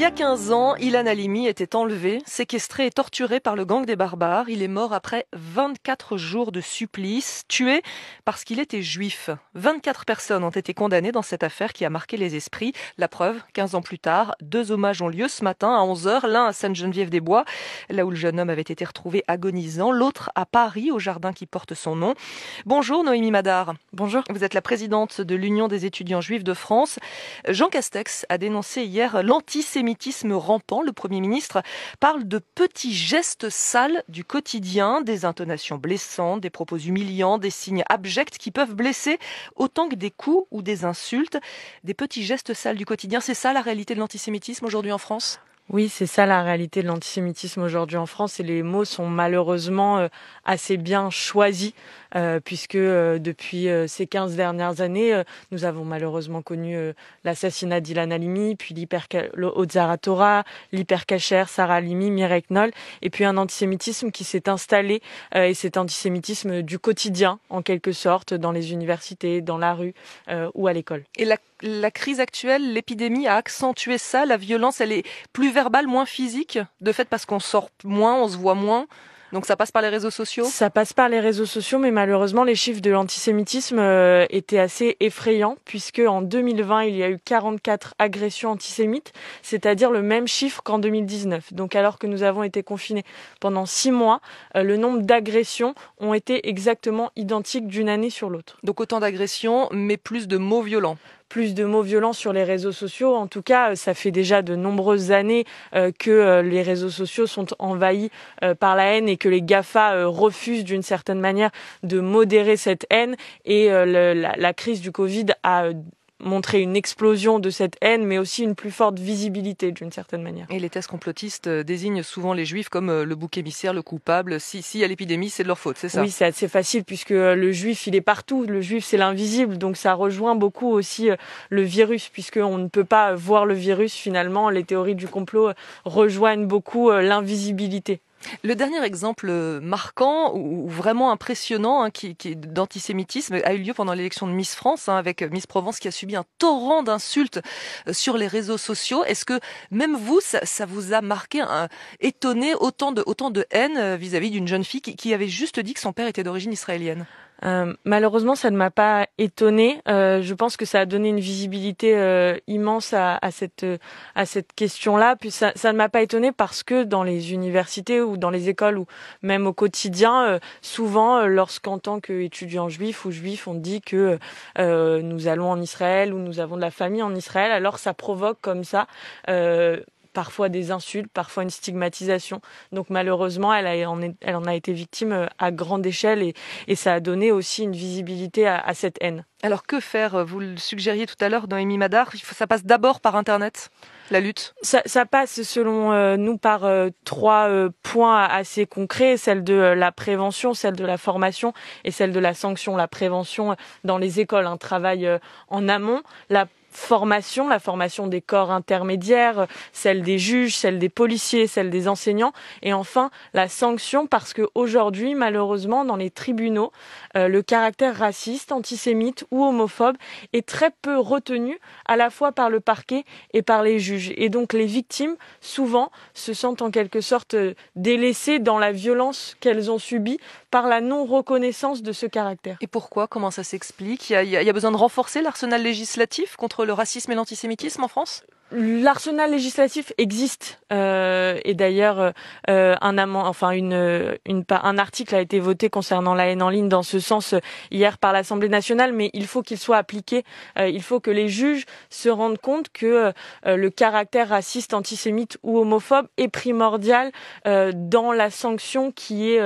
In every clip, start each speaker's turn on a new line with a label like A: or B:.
A: Il y a 15 ans, Ilan Halimi était enlevé, séquestré et torturé par le gang des barbares. Il est mort après 24 jours de supplice, tué parce qu'il était juif. 24 personnes ont été condamnées dans cette affaire qui a marqué les esprits. La preuve, 15 ans plus tard, deux hommages ont lieu ce matin à 11h, l'un à Sainte-Geneviève-des-Bois, là où le jeune homme avait été retrouvé agonisant, l'autre à Paris, au jardin qui porte son nom. Bonjour Noémie Madar. Bonjour. Vous êtes la présidente de l'Union des étudiants juifs de France. Jean Castex a dénoncé hier l'antisémitisme rampant, le Premier ministre parle de petits gestes sales du quotidien, des intonations blessantes, des propos humiliants, des signes abjects qui peuvent blesser autant que des coups ou des insultes. Des petits gestes sales du quotidien, c'est ça la réalité de l'antisémitisme aujourd'hui en France
B: oui, c'est ça la réalité de l'antisémitisme aujourd'hui en France et les mots sont malheureusement euh, assez bien choisis euh, puisque euh, depuis euh, ces 15 dernières années, nous avons malheureusement connu l'assassinat d'Ilan Halimi, puis lhyper Torah, l'hypercacher, Sarah Halimi, Mirek Noll, et puis un antisémitisme qui s'est installé, et cet antisémitisme du quotidien, en quelque sorte, dans les universités, dans la
A: rue ou à l'école. Et la, la crise actuelle, l'épidémie a accentué ça, la violence, elle est plus verbale, moins physique, de fait parce qu'on sort moins, on se voit moins. Donc ça passe par les réseaux sociaux Ça
B: passe par les réseaux sociaux, mais malheureusement, les chiffres de l'antisémitisme euh, étaient assez effrayants, puisque en 2020, il y a eu 44 agressions antisémites, c'est-à-dire le même chiffre qu'en 2019. Donc alors que nous avons été confinés pendant six mois, euh, le nombre d'agressions ont été exactement identiques d'une année sur l'autre. Donc autant d'agressions, mais plus de mots violents plus de mots violents sur les réseaux sociaux. En tout cas, euh, ça fait déjà de nombreuses années euh, que euh, les réseaux sociaux sont envahis par la haine et que les GAFA refusent d'une certaine manière de modérer cette haine. Et la, crise du Covid a montrer une explosion de cette haine, mais aussi une plus forte visibilité
A: d'une certaine manière. Et les thèses complotistes euh, désignent souvent les juifs comme euh, le bouc émissaire, le coupable. Si, si y a l'épidémie, c'est de leur faute, c'est ça Oui, c'est assez facile puisque euh, le juif, il est partout. Le juif, c'est l'invisible.
B: Donc ça rejoint beaucoup aussi le virus puisqu'on ne peut pas voir le virus finalement. Les
A: théories du complot rejoignent beaucoup l'invisibilité. Le dernier exemple euh, marquant ou vraiment impressionnant hein, qui, d'antisémitisme a eu lieu pendant l'élection de Miss France, hein, avec euh, Miss Provence qui a subi un torrent d'insultes euh, sur les réseaux sociaux. Est-ce que même vous, ça, vous a marqué, étonné, autant de, autant de haine vis-à-vis d'une jeune fille qui avait juste dit que son père était d'origine israélienne euh, malheureusement, ça ne m'a pas étonnée.
B: Euh, je pense que ça a donné une visibilité euh, immense à, cette à cette question-là. Puis ça, ça ne m'a pas étonnée parce que dans les universités ou dans les écoles ou même au quotidien, souvent, lorsqu'en tant qu'étudiant juif ou juif, on dit que nous allons en Israël ou nous avons de la famille en Israël, alors ça provoque comme ça parfois des insultes, parfois une stigmatisation. Donc malheureusement, elle, en, a été victime euh, à grande échelle et, ça a donné aussi une visibilité à, cette haine. Alors que faire Vous le suggériez tout à l'heure dans Émi Madar, ça passe d'abord par Internet la lutte ça, passe selon euh, nous par euh, trois points assez concrets, celle de la prévention, celle de la formation et celle de la sanction. La prévention dans les écoles, un travail en amont, la formation, la formation des corps intermédiaires, celle des juges, celle des policiers, celle des enseignants, et enfin la sanction, parce que aujourd'hui, malheureusement, dans les tribunaux, euh, le caractère raciste, antisémite ou homophobe est très peu retenu, à la fois par le parquet et par les juges. Et donc les victimes, souvent, se sentent en quelque sorte euh, délaissées dans la violence qu'elles
A: ont subie par la non-reconnaissance de ce caractère. Et pourquoi Comment ça s'explique il, il, y a besoin de renforcer l'arsenal législatif contre le racisme et l'antisémitisme en France L'arsenal législatif
B: existe euh, et d'ailleurs euh, euh, un amant, enfin une, une, un article a été voté concernant la haine en ligne dans ce sens hier par l'Assemblée nationale, mais il faut qu'il soit appliqué. il faut que les juges se rendent compte que le caractère raciste, antisémite ou homophobe est primordial dans la sanction qui est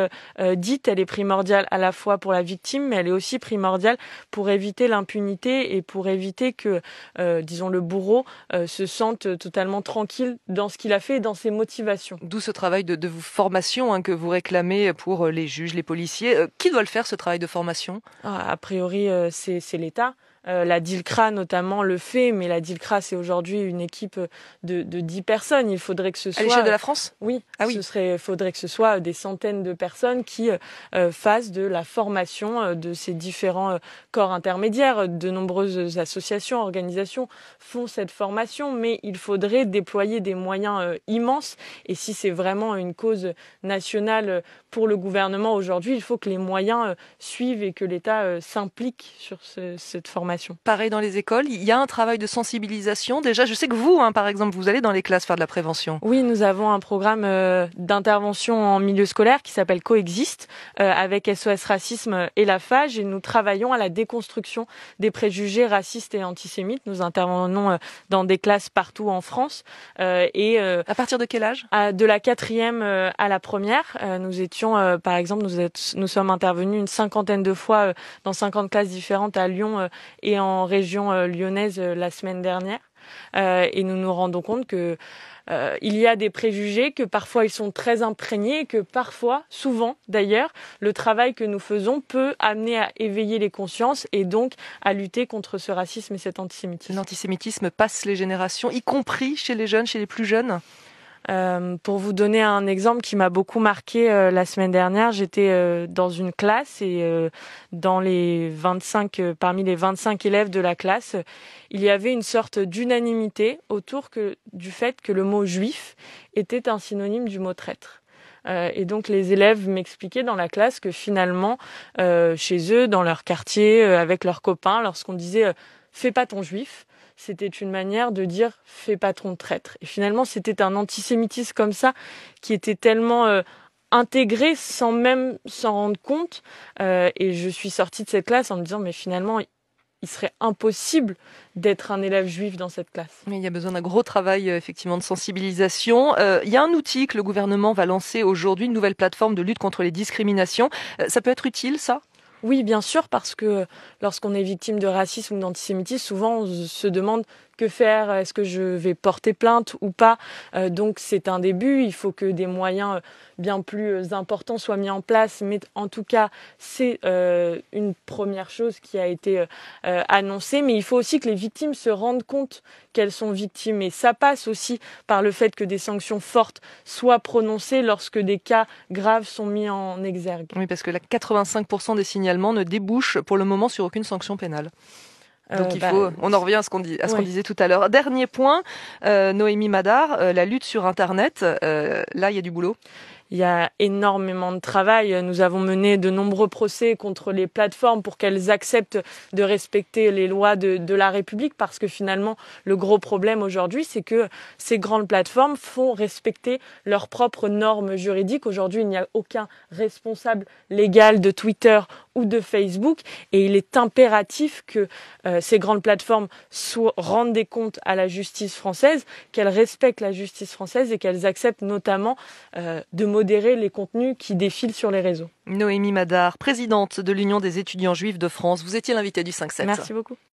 B: dite. Elle est primordiale à la fois pour la victime, mais elle est aussi primordiale pour éviter l'impunité et pour éviter que, disons, le bourreau se sente euh, totalement tranquille
A: dans ce qu'il a fait et dans ses motivations. D'où ce travail de, formation hein, que vous réclamez pour euh, les juges, les policiers. Euh, qui doit le faire, ce travail de formation
B: ah, A priori, c'est l'État. Euh, la DILCRA notamment le fait, mais la DILCRA c'est aujourd'hui une équipe de, dix personnes. Il faudrait que ce soit à l'échelle de la France. Ah oui, Ce serait, faudrait que ce soit des centaines de personnes qui euh, euh, fassent de la formation de ces différents corps intermédiaires. De nombreuses associations, organisations font cette formation, mais il faudrait déployer des moyens immenses. Et si c'est vraiment une cause nationale pour le gouvernement aujourd'hui, il faut que les moyens euh, suivent et que l'État euh, s'implique sur cette
A: formation. Pareil dans les écoles, il y a un travail de sensibilisation. Déjà, je sais que vous, hein, par exemple, vous allez dans les classes faire de la prévention.
B: Oui, nous avons un programme euh, d'intervention en milieu scolaire qui s'appelle Coexiste avec SOS Racisme et la FAGE et nous travaillons à la déconstruction des préjugés racistes et antisémites. Nous intervenons dans des classes partout en France. et À partir de quel âge De la quatrième à la première. nous étions euh, par exemple, nous, sommes intervenus une cinquantaine de fois euh, dans 50 classes différentes à Lyon euh, et en région lyonnaise la semaine dernière. et nous nous rendons compte que il y a des préjugés, que parfois ils sont très imprégnés et que parfois, souvent d'ailleurs, le travail que nous faisons peut amener à éveiller les consciences et donc à lutter contre ce racisme et cet antisémitisme. L'antisémitisme passe les générations, y compris chez les jeunes, chez les plus jeunes euh, pour vous donner un exemple qui m'a beaucoup marqué euh, la semaine dernière, j'étais euh, dans une classe et dans les 25, parmi les 25 élèves de la classe, il y avait une sorte d'unanimité autour du fait que le mot juif était un synonyme du mot traître et donc les élèves m'expliquaient dans la classe que finalement, chez eux, dans leur quartier, avec leurs copains, lorsqu'on disait fais pas ton juif, c'était une manière de dire fais patron traître. Et finalement, c'était un antisémitisme comme ça qui était tellement euh, intégré sans même s'en rendre compte. Euh, et je suis sortie de cette classe en me disant mais finalement, il serait
A: impossible d'être un élève juif dans cette classe. Mais il y a besoin d'un gros travail euh, effectivement de sensibilisation. il y a un outil que le gouvernement va lancer aujourd'hui, une nouvelle plateforme de lutte contre les discriminations. ça peut être utile, ça oui, bien sûr, parce que lorsqu'on est victime de racisme
B: ou d'antisémitisme, souvent on se demande que faire, est-ce que je vais porter plainte ou pas. Euh, donc c'est un début, il faut que des moyens euh, bien plus euh, importants soient mis en place, mais en tout cas c'est une première chose qui a été annoncée, mais il faut aussi que les victimes se rendent compte qu'elles sont victimes et ça passe aussi par le fait que des sanctions fortes soient prononcées lorsque des cas graves sont mis en exergue.
A: Oui, parce que 85% des signalements ne débouchent pour le moment sur aucune sanction pénale.
B: Donc euh, il bah, faut, on
A: en revient à ce qu'on disait tout à l'heure. Dernier point, euh, Noémie Madar, euh, la lutte sur Internet. là, il y a du boulot. Il y a énormément de travail.
B: Nous avons mené de nombreux procès contre les plateformes pour qu'elles acceptent de respecter les lois de, de, la République parce que finalement, le gros problème aujourd'hui, c'est que ces grandes plateformes font respecter leurs propres normes juridiques. Aujourd'hui, il n'y a aucun responsable légal de Twitter ou de Facebook. Et il est impératif que euh, ces grandes plateformes soient, rendent des comptes à la justice française, qu'elles respectent la
A: justice française et qu'elles acceptent notamment euh, de modérer les contenus qui défilent sur les réseaux. Noémie Madar, présidente de l'Union des étudiants juifs de France, vous étiez l'invitée du 5-7. Merci
B: beaucoup.